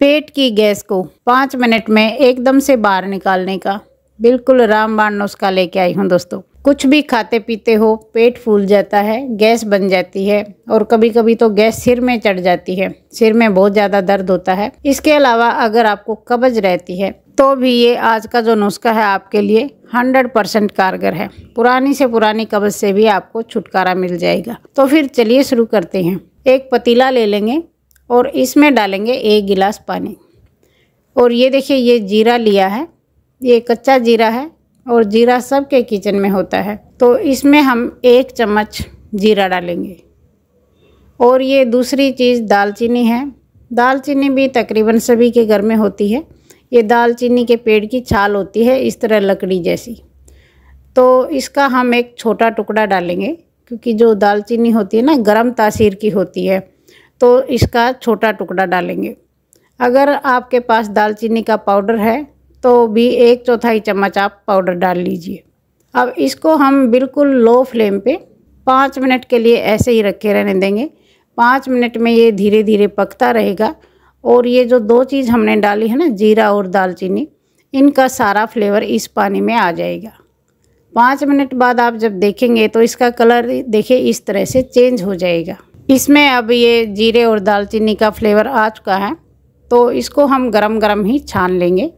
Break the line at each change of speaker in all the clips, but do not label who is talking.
पेट की गैस को पाँच मिनट में एकदम से बाहर निकालने का बिल्कुल रामबाण नुस्खा लेके आई हूँ दोस्तों कुछ भी खाते पीते हो पेट फूल जाता है गैस बन जाती है और कभी कभी तो गैस सिर में चढ़ जाती है सिर में बहुत ज़्यादा दर्द होता है इसके अलावा अगर आपको कब्ज रहती है तो भी ये आज का जो नुस्खा है आपके लिए 100 परसेंट कारगर है पुरानी से पुरानी कब्ज से भी आपको छुटकारा मिल जाएगा तो फिर चलिए शुरू करते हैं एक पतीला ले लेंगे और इसमें डालेंगे एक गिलास पानी और ये देखिए ये जीरा लिया है ये कच्चा जीरा है और जीरा सबके किचन में होता है तो इसमें हम एक चम्मच जीरा डालेंगे और ये दूसरी चीज़ दालचीनी है दालचीनी भी तकरीबन सभी के घर में होती है ये दालचीनी के पेड़ की छाल होती है इस तरह लकड़ी जैसी तो इसका हम एक छोटा टुकड़ा डालेंगे क्योंकि जो दालचीनी होती है ना गर्म तासीर की होती है तो इसका छोटा टुकड़ा डालेंगे अगर आपके पास दालचीनी का पाउडर है तो भी एक चौथाई चम्मच आप पाउडर डाल लीजिए अब इसको हम बिल्कुल लो फ्लेम पे पाँच मिनट के लिए ऐसे ही रखे रहने देंगे पाँच मिनट में ये धीरे धीरे पकता रहेगा और ये जो दो चीज़ हमने डाली है ना जीरा और दालचीनी इनका सारा फ्लेवर इस पानी में आ जाएगा पाँच मिनट बाद आप जब देखेंगे तो इसका कलर देखिए इस तरह से चेंज हो जाएगा इसमें अब ये जीरे और दालचीनी का फ्लेवर आ चुका है तो इसको हम गरम गरम ही छान लेंगे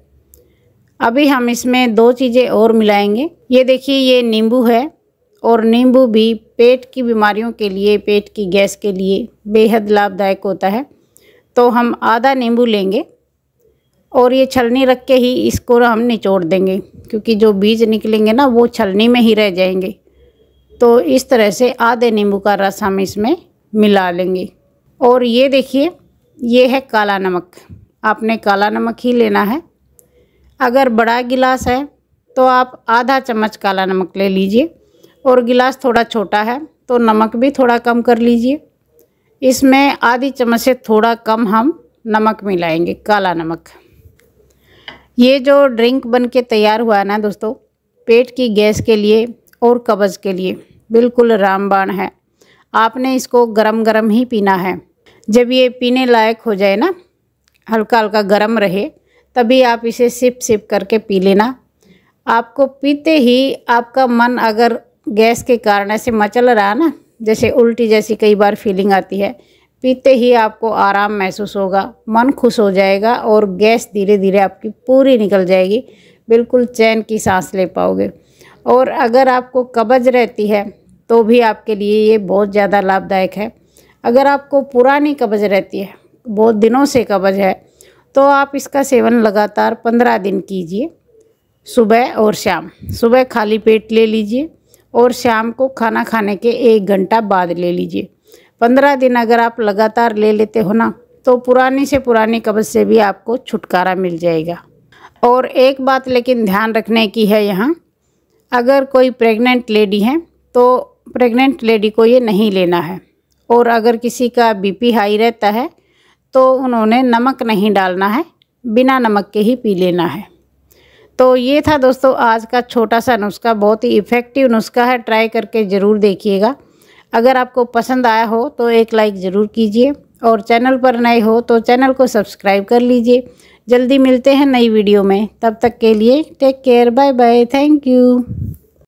अभी हम इसमें दो चीज़ें और मिलाएंगे ये देखिए ये नींबू है और नींबू भी पेट की बीमारियों के लिए पेट की गैस के लिए बेहद लाभदायक होता है तो हम आधा नींबू लेंगे और ये छलनी रख के ही इसको हम निचोड़ देंगे क्योंकि जो बीज निकलेंगे ना वो छलनी में ही रह जाएंगे तो इस तरह से आधे नींबू का रस हम इसमें मिला लेंगे और ये देखिए ये है काला नमक आपने काला नमक ही लेना है अगर बड़ा गिलास है तो आप आधा चम्मच काला नमक ले लीजिए और गिलास थोड़ा छोटा है तो नमक भी थोड़ा कम कर लीजिए इसमें आधी चम्मच से थोड़ा कम हम नमक मिलाएंगे काला नमक ये जो ड्रिंक बन के तैयार हुआ है ना दोस्तों पेट की गैस के लिए और कब्ज़ के लिए बिल्कुल रामबाण है आपने इसको गरम गरम ही पीना है जब ये पीने लायक हो जाए ना हल्का हल्का गरम रहे तभी आप इसे सिप सिप करके पी लेना आपको पीते ही आपका मन अगर गैस के कारण ऐसे मचल रहा ना जैसे उल्टी जैसी कई बार फीलिंग आती है पीते ही आपको आराम महसूस होगा मन खुश हो जाएगा और गैस धीरे धीरे आपकी पूरी निकल जाएगी बिल्कुल चैन की सांस ले पाओगे और अगर आपको कब्ज रहती है तो भी आपके लिए ये बहुत ज़्यादा लाभदायक है अगर आपको पुरानी कब्ज रहती है बहुत दिनों से कब्ज है तो आप इसका सेवन लगातार पंद्रह दिन कीजिए सुबह और शाम सुबह खाली पेट ले लीजिए और शाम को खाना खाने के एक घंटा बाद ले लीजिए पंद्रह दिन अगर आप लगातार ले लेते हो ना तो पुरानी से पुरानी कब्ज से भी आपको छुटकारा मिल जाएगा और एक बात लेकिन ध्यान रखने की है यहाँ अगर कोई प्रेग्नेंट लेडी है तो प्रेग्नेंट लेडी को ये नहीं लेना है और अगर किसी का बीपी हाई रहता है तो उन्होंने नमक नहीं डालना है बिना नमक के ही पी लेना है तो ये था दोस्तों आज का छोटा सा नुस्खा बहुत ही इफ़ेक्टिव नुस्खा है ट्राई करके ज़रूर देखिएगा अगर आपको पसंद आया हो तो एक लाइक ज़रूर कीजिए और चैनल पर नए हो तो चैनल को सब्सक्राइब कर लीजिए जल्दी मिलते हैं नई वीडियो में तब तक के लिए take care bye bye thank you